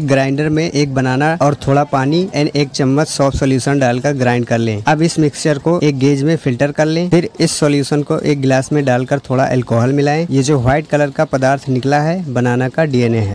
एक ग्राइंडर में एक बनाना और थोड़ा पानी एंड एक चम्मच सॉफ्ट सोल्यूशन डालकर ग्राइंड कर लें अब इस मिक्सचर को एक गेज में फिल्टर कर लें फिर इस सोल्यूशन को एक गिलास में डालकर थोड़ा एल्कोहल मिलाएं ये जो व्हाइट कलर का पदार्थ निकला है बनाना का डीएनए है